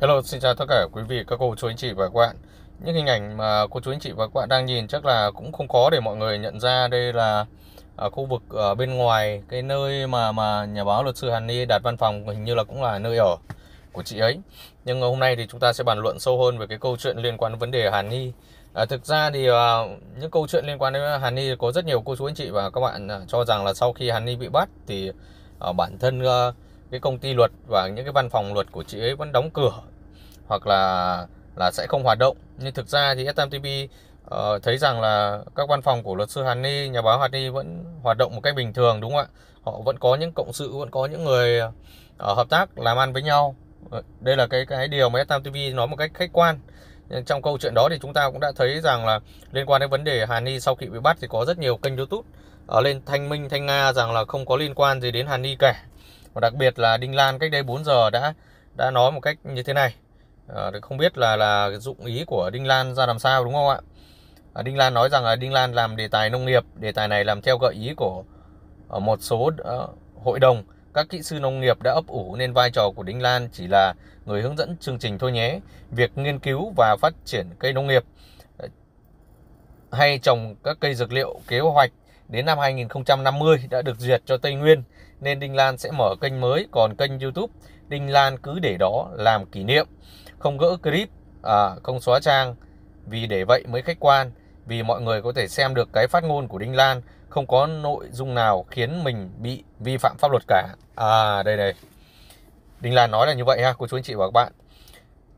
Hello, xin chào tất cả quý vị, các cô chú anh chị và các bạn. Những hình ảnh mà cô chú anh chị và các bạn đang nhìn chắc là cũng không có để mọi người nhận ra đây là ở à, khu vực ở bên ngoài cái nơi mà mà nhà báo luật sư Hàn Ni đặt văn phòng hình như là cũng là nơi ở của chị ấy. Nhưng hôm nay thì chúng ta sẽ bàn luận sâu hơn về cái câu chuyện liên quan đến vấn đề Hàn Ni. À, thực ra thì à, những câu chuyện liên quan đến Hàn Ni có rất nhiều cô chú anh chị và các bạn à, cho rằng là sau khi Hàn Ni bị bắt thì à, bản thân à, cái công ty luật và những cái văn phòng luật của chị ấy vẫn đóng cửa hoặc là là sẽ không hoạt động nhưng thực ra thì SMTP uh, ờ, thấy rằng là các văn phòng của luật sư Hàn Ni nhà báo Hàn Ni vẫn hoạt động một cách bình thường đúng không ạ họ vẫn có những cộng sự vẫn có những người uh, hợp tác làm ăn với nhau ờ, đây là cái cái điều mà STAM TV nói một cách khách quan nhưng trong câu chuyện đó thì chúng ta cũng đã thấy rằng là liên quan đến vấn đề Hàn Ni sau khi bị bắt thì có rất nhiều kênh YouTube ở lên thanh minh thanh nga rằng là không có liên quan gì đến Hàn Ni cả và đặc biệt là Đinh Lan cách đây 4 giờ đã đã nói một cách như thế này à, không biết là là dụng ý của Đinh Lan ra làm sao đúng không ạ à, Đinh Lan nói rằng là Đinh Lan làm đề tài nông nghiệp đề tài này làm theo gợi ý của ờ, một số uh, hội đồng các kỹ sư nông nghiệp đã ấp ủ nên vai trò của Đinh Lan chỉ là người hướng dẫn chương trình thôi nhé. Việc nghiên cứu và phát triển cây nông nghiệp hay trồng các cây dược liệu kế hoạch đến năm 2050 đã được duyệt cho Tây Nguyên nên Đinh Lan sẽ mở kênh mới còn kênh YouTube Đinh Lan cứ để đó làm kỷ niệm không gỡ clip à, không xóa trang vì để vậy mới khách quan vì mọi người có thể xem được cái phát ngôn của Đinh Lan không có nội dung nào khiến mình bị vi phạm pháp luật cả à đây đây Đinh Lan nói là như vậy ha cô chú anh chị và các bạn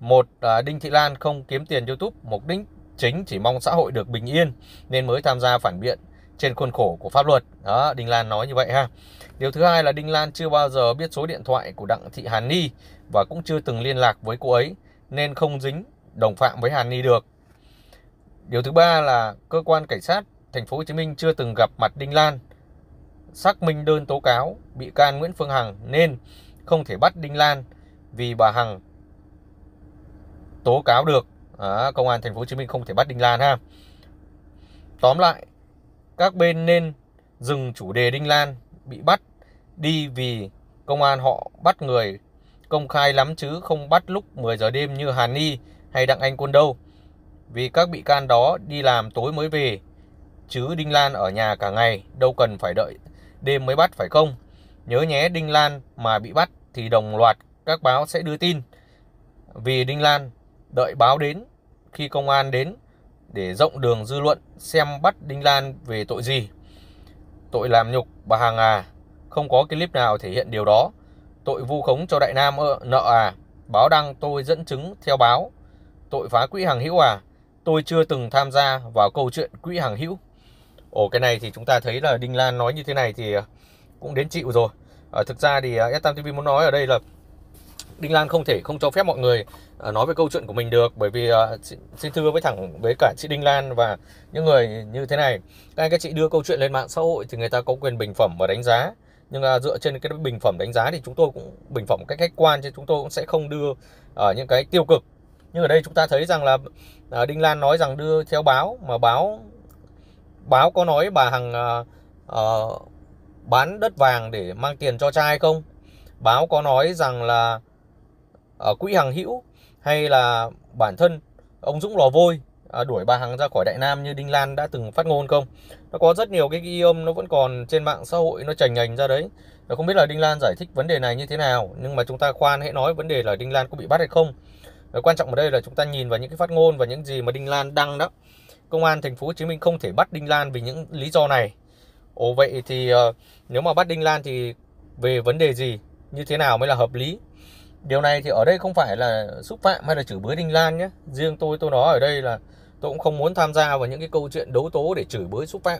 một à, Đinh Thị Lan không kiếm tiền YouTube mục đích chính chỉ mong xã hội được bình yên nên mới tham gia phản biện trên khuôn khổ của pháp luật. Đó, Đinh Lan nói như vậy ha. Điều thứ hai là Đinh Lan chưa bao giờ biết số điện thoại của Đặng Thị Hàn Ni và cũng chưa từng liên lạc với cô ấy nên không dính đồng phạm với Hàn Ni được. Điều thứ ba là cơ quan cảnh sát thành phố Hồ Chí Minh chưa từng gặp mặt Đinh Lan xác minh đơn tố cáo bị can Nguyễn Phương Hằng nên không thể bắt Đinh Lan vì bà Hằng tố cáo được. À, công an thành phố Hồ Chí Minh không thể bắt Đinh Lan ha. Tóm lại các bên nên dừng chủ đề Đinh Lan bị bắt đi vì công an họ bắt người công khai lắm chứ không bắt lúc 10 giờ đêm như Hàn Ni hay Đặng Anh Quân đâu. Vì các bị can đó đi làm tối mới về, chứ Đinh Lan ở nhà cả ngày, đâu cần phải đợi đêm mới bắt phải không? Nhớ nhé Đinh Lan mà bị bắt thì đồng loạt các báo sẽ đưa tin. Vì Đinh Lan đợi báo đến, khi công an đến để rộng đường dư luận xem bắt Đinh Lan về tội gì. Tội làm nhục bà Hằng à, không có clip nào thể hiện điều đó. Tội vu khống cho Đại Nam ơ, nợ à, báo đăng tôi dẫn chứng theo báo. Tội phá quỹ hàng hữu à, tôi chưa từng tham gia vào câu chuyện quỹ hàng hữu. Ồ cái này thì chúng ta thấy là Đinh Lan nói như thế này thì à, cũng đến chịu rồi. À, thực ra thì à, S8 TV muốn nói ở đây là Đinh Lan không thể không cho phép mọi người ờ, nói về câu chuyện của mình được bởi vì ờ, xin thưa với thẳng với cả chị Đinh Lan và những người như thế này các anh các chị đưa câu chuyện lên mạng xã hội thì người ta có quyền bình phẩm và đánh giá nhưng là dựa trên cái bình phẩm đánh giá thì chúng tôi cũng bình phẩm cách khách quan chứ chúng tôi cũng sẽ không đưa uh, những cái tiêu cực nhưng ở đây chúng ta thấy rằng là à, Đinh Lan nói rằng đưa theo báo mà báo báo có nói bà Hằng à, bán đất vàng để mang tiền cho trai không báo có nói rằng là uh, quỹ hàng hữu hay là bản thân ông Dũng Lò Vôi à, đuổi bà Hằng ra khỏi Đại Nam như Đinh Lan đã từng phát ngôn không? Nó có rất nhiều cái ghi âm nó vẫn còn trên mạng xã hội nó chành ngành ra đấy. Ờ, không biết là Đinh Lan giải thích vấn đề này như thế nào, nhưng mà chúng ta khoan hãy nói vấn đề là Đinh Lan có bị bắt hay không. Và ờ, quan trọng ở đây là chúng ta nhìn vào những cái phát ngôn và những gì mà Đinh Lan đăng đó. Công an thành phố Hồ Chí Minh không thể bắt Đinh Lan vì những lý do này. Ồ vậy thì uh, nếu mà bắt Đinh Lan thì về vấn đề gì, như thế nào mới là hợp lý? điều này thì ở đây không phải là xúc phạm hay là chửi bới đinh lan nhé riêng tôi tôi nói ở đây là tôi cũng không muốn tham gia vào những cái câu chuyện đấu tố để chửi bới xúc phạm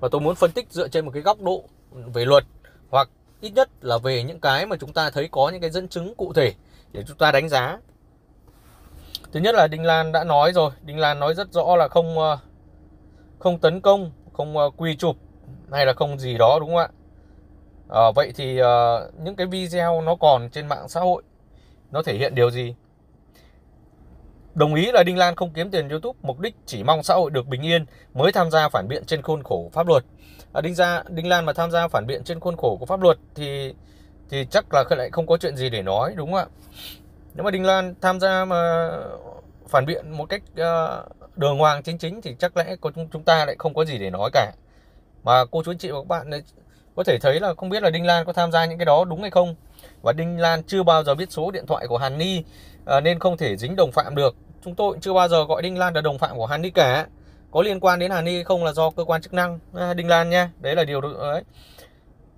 và tôi muốn phân tích dựa trên một cái góc độ về luật hoặc ít nhất là về những cái mà chúng ta thấy có những cái dẫn chứng cụ thể để chúng ta đánh giá thứ nhất là đinh lan đã nói rồi đinh lan nói rất rõ là không ờ, không tấn công không ờ, quy chụp hay là không gì đó đúng không ạ à, vậy thì uh, những cái video nó còn trên mạng xã hội nó thể hiện điều gì Đồng ý là Đinh Lan không kiếm tiền YouTube, mục đích chỉ mong xã hội được bình yên mới tham gia phản biện trên khuôn khổ pháp luật. À, Đinh gia Đinh Lan mà tham gia phản biện trên khuôn khổ của pháp luật thì thì chắc là lại không có chuyện gì để nói đúng không ạ? Nếu mà Đinh Lan tham gia mà phản biện một cách uh, à, đường hoàng chính chính thì chắc lẽ có chúng ta lại không có gì để nói cả. Mà cô chú anh chị và các bạn có thể thấy là không biết là Đinh Lan có tham gia những cái đó đúng hay không và Đinh Lan chưa bao giờ biết số điện thoại của Hàn Ni à, nên không thể dính đồng phạm được. Chúng tôi chưa bao giờ gọi Đinh Lan là đồng phạm của Hàn Ni cả. Có liên quan đến Hàn Ni không là do cơ quan chức năng à, Đinh Lan nha. Đấy là điều đấy.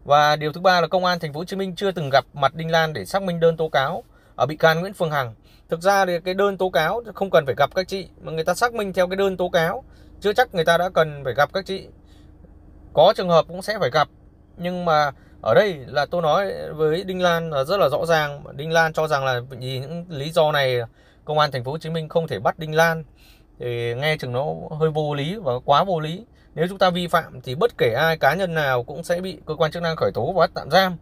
Và điều thứ ba là công an thành phố Hồ Chí Minh chưa từng gặp mặt Đinh Lan để xác minh đơn tố cáo ở bị can Nguyễn Phương Hằng. Thực ra thì cái đơn tố cáo không cần phải gặp các chị mà người ta xác minh theo cái đơn tố cáo chưa chắc người ta đã cần phải gặp các chị. Có trường hợp cũng sẽ phải gặp nhưng mà ở đây là tôi nói với Đinh Lan là rất là rõ ràng Đinh Lan cho rằng là vì những lý do này công an thành phố Hồ Chí Minh không thể bắt Đinh Lan thì nghe chừng nó hơi vô lý và quá vô lý nếu chúng ta vi phạm thì bất kể ai cá nhân nào cũng sẽ bị cơ quan chức năng khởi tố và bắt tạm giam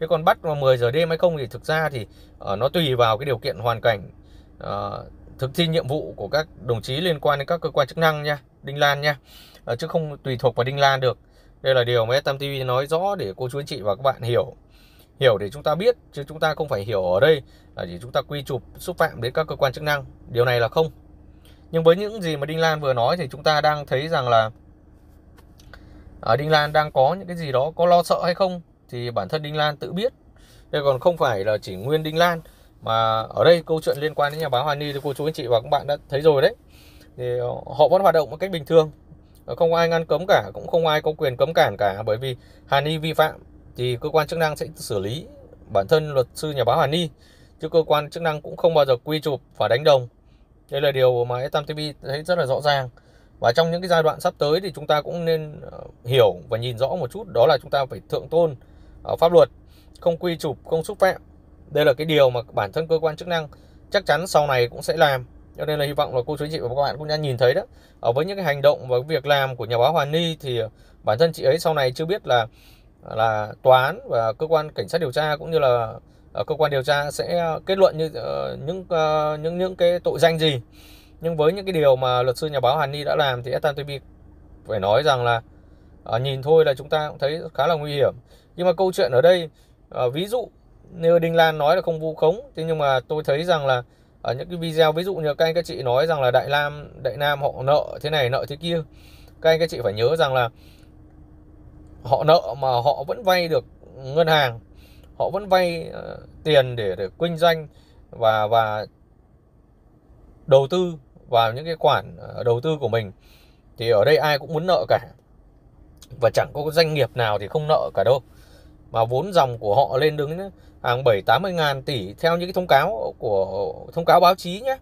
thế còn bắt vào 10 giờ đêm hay không thì thực ra thì ờ, nó tùy vào cái điều kiện hoàn cảnh ờ, thực thi nhiệm vụ của các đồng chí liên quan đến các cơ quan chức năng nha Đinh Lan nha ờ, chứ không tùy thuộc vào Đinh Lan được đây là điều mà Tâm TV nói rõ để cô chú anh chị và các bạn hiểu. Hiểu để chúng ta biết, chứ chúng ta không phải hiểu ở đây là chỉ chúng ta quy chụp xúc phạm đến các cơ quan chức năng. Điều này là không. Nhưng với những gì mà Đinh Lan vừa nói thì chúng ta đang thấy rằng là à, Đinh Lan đang có những cái gì đó có lo sợ hay không thì bản thân Đinh Lan tự biết. Thế còn không phải là chỉ nguyên Đinh Lan mà ở đây câu chuyện liên quan đến nhà báo Hoa Ni thì cô chú anh chị và các bạn đã thấy rồi đấy. Thì ờ, họ vẫn hoạt động một cách bình thường Ờ, không ai ngăn cấm cả cũng không ai có quyền cấm cản cả bởi vì Hàn Ni vi phạm thì cơ quan chức năng sẽ xử lý bản thân luật sư nhà báo Hàn Ni chứ cơ quan chức năng cũng không bao giờ quy chụp và đánh đồng đây là điều mà Etam TV thấy rất là rõ ràng và trong những cái giai đoạn sắp tới thì chúng ta cũng nên ờ, hiểu và nhìn rõ một chút đó là chúng ta phải thượng tôn ờ, pháp luật không quy chụp không xúc phạm đây là cái điều mà bản thân cơ quan chức năng chắc chắn sau này cũng sẽ làm cho nên là hy vọng là cô chú chị và các bạn cũng đã nhìn thấy đó ở với những cái hành động và việc làm của nhà báo Hoàn Ni thì bản thân chị ấy sau này chưa biết là là tòa án và cơ quan cảnh sát điều tra cũng như là ờ, cơ quan điều tra sẽ kết luận như ờ, những ờ, những những cái tội danh gì nhưng với những cái điều mà luật sư nhà báo Hàn Ni đã làm thì Etan phải nói rằng là nhìn thôi là chúng ta cũng thấy khá là nguy hiểm nhưng mà câu chuyện ở đây ví dụ như Đinh Lan nói là không vu khống thế nhưng mà tôi thấy rằng là ở những cái video ví dụ như các anh các chị nói rằng là đại nam đại nam họ nợ thế này nợ thế kia các anh các chị phải nhớ rằng là họ nợ mà họ vẫn vay được ngân hàng họ vẫn vay ờ, tiền để để kinh doanh và và đầu tư vào những cái khoản ờ, đầu tư của mình thì ở đây ai cũng muốn nợ cả và chẳng có doanh nghiệp nào thì không nợ cả đâu mà vốn dòng của họ lên đứng hàng 7 80 ngàn tỷ theo những cái thông cáo của thông cáo báo chí nhé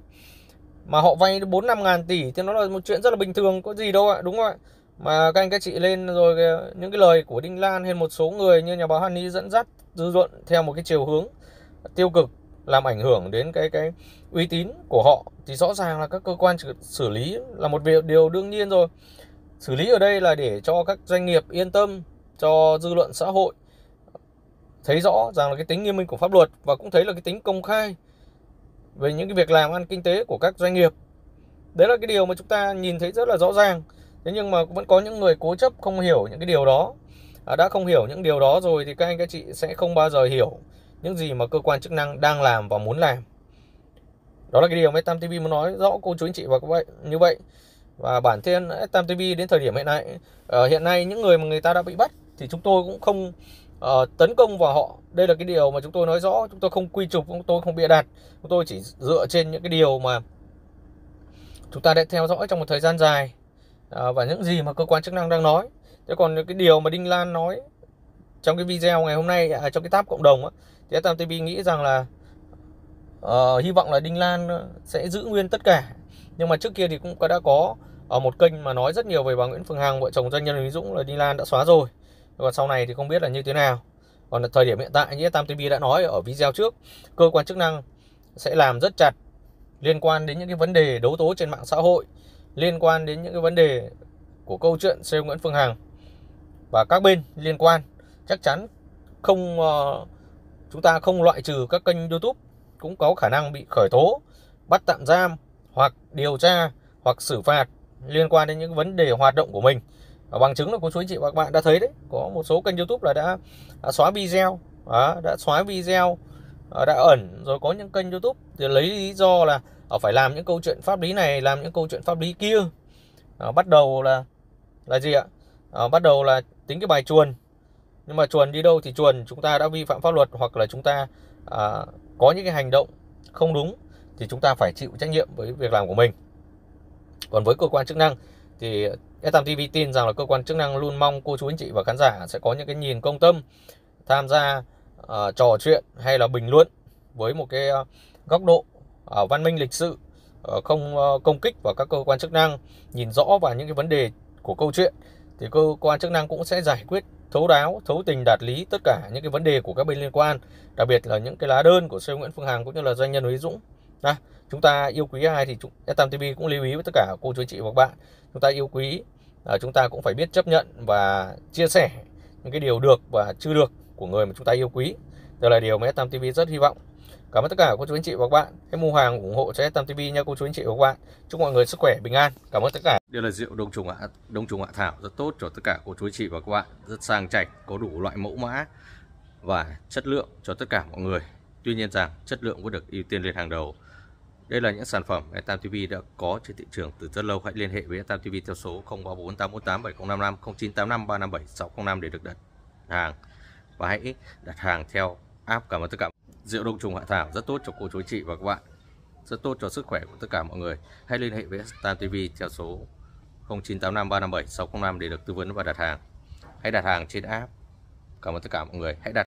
mà họ vay 4 5 ngàn tỷ thì nó là một chuyện rất là bình thường có gì đâu ạ đúng không ạ mà các anh các chị lên rồi những cái lời của Đinh Lan hay một số người như nhà báo hani dẫn dắt dư luận theo một cái chiều hướng tiêu cực làm ảnh hưởng đến cái cái uy tín của họ thì rõ ràng là các cơ quan xử lý là một việc điều đương nhiên rồi xử lý ở đây là để cho các doanh nghiệp yên tâm cho dư luận xã hội thấy rõ rằng là cái tính nghiêm minh của pháp luật và cũng thấy là cái tính công khai về những cái việc làm ăn kinh tế của các doanh nghiệp. Đấy là cái điều mà chúng ta nhìn thấy rất là rõ ràng. Thế nhưng mà vẫn có những người cố chấp không hiểu những cái điều đó. À, đã không hiểu những điều đó rồi thì các anh các chị sẽ không bao giờ hiểu những gì mà cơ quan chức năng đang làm và muốn làm. Đó là cái điều mà Tam TV muốn nói rõ cô chú anh chị và các bạn như vậy. Và bản thân Tam TV đến thời điểm hiện nay, uh, hiện nay những người mà người ta đã bị bắt thì chúng tôi cũng không Ờ, tấn công vào họ đây là cái điều mà chúng tôi nói rõ chúng tôi không quy trục chúng tôi không bịa đặt chúng tôi chỉ dựa trên những cái điều mà chúng ta đã theo dõi trong một thời gian dài uh, và những gì mà cơ quan chức năng đang nói thế còn cái điều mà đinh lan nói trong cái video ngày hôm nay à, trong cái tab cộng đồng á, thì Tam TV nghĩ rằng là uh, hy vọng là Đinh Lan sẽ giữ nguyên tất cả nhưng mà trước kia thì cũng đã có ở ờ, một kênh mà nói rất nhiều về bà Nguyễn Phương Hằng vợ chồng doanh nhân Lý Dũng là Đinh Lan đã xóa rồi còn sau này thì không biết là như thế nào còn thời điểm hiện tại như Tam TV đã nói ở video trước cơ quan chức năng sẽ làm rất chặt liên quan đến những cái vấn đề đấu tố trên mạng xã hội liên quan đến những cái vấn đề của câu chuyện xe Nguyễn Phương Hằng và các bên liên quan chắc chắn không uh, chúng ta không loại trừ các kênh YouTube cũng có khả năng bị khởi tố, bắt tạm giam hoặc điều tra hoặc xử phạt liên quan đến những vấn đề hoạt động của mình và bằng chứng là cô chú anh chị và các bạn đã thấy đấy có một số kênh youtube là đã, đã xóa video đó, đã xóa video à, đã ẩn rồi có những kênh youtube thì lấy lý do là phải làm những câu chuyện pháp lý này làm những câu chuyện pháp lý kia à, bắt đầu là là gì ạ à, bắt đầu là tính cái bài chuồn nhưng mà chuồn đi đâu thì chuồn chúng ta đã vi phạm pháp luật hoặc là chúng ta à, có những cái hành động không đúng thì chúng ta phải chịu trách nhiệm với việc làm của mình còn với cơ quan chức năng thì S8 TV tin rằng là cơ quan chức năng luôn mong cô chú anh chị và khán giả sẽ có những cái nhìn công tâm, tham gia uh, trò chuyện hay là bình luận với một cái uh, góc độ uh, văn minh lịch sự, uh, không uh, công kích vào các cơ quan chức năng, nhìn rõ vào những cái vấn đề của câu chuyện thì cơ quan chức năng cũng sẽ giải quyết thấu đáo, thấu tình đạt lý tất cả những cái vấn đề của các bên liên quan, đặc biệt là những cái lá đơn của CEO Nguyễn Phương Hằng cũng như là doanh nhân Lý Dũng đây, chúng ta yêu quý ai thì chúng Tam TV cũng lưu ý với tất cả cô chú chị và các bạn chúng ta yêu quý à, chúng ta cũng phải biết chấp nhận và chia sẻ những cái điều được và chưa được của người mà chúng ta yêu quý đó là điều mà Tam TV rất hy vọng cảm ơn tất cả cô chú anh chị và các bạn hãy mua hàng ủng hộ cho Tam TV nha cô chú anh chị và các bạn chúc mọi người sức khỏe bình an cảm ơn tất cả đây là rượu đông trùng hạ đông trùng hạ thảo rất tốt cho tất cả cô chú anh chị và các bạn rất sang chảnh có đủ loại mẫu mã và chất lượng cho tất cả mọi người Tuy nhiên rằng chất lượng vẫn được ưu tiên lên hàng đầu. Đây là những sản phẩm Etam TV đã có trên thị trường từ rất lâu. Hãy liên hệ với Etam TV theo số 034 848 7055 0985 357 605 để được đặt hàng. Và hãy đặt hàng theo app. Cảm ơn tất cả. Rượu đông trùng hạ thảo rất tốt cho cô chú chị và các bạn. Rất tốt cho sức khỏe của tất cả mọi người. Hãy liên hệ với Etam TV theo số 0985 357 605 để được tư vấn và đặt hàng. Hãy đặt hàng trên app. Cảm ơn tất cả mọi người. Hãy đặt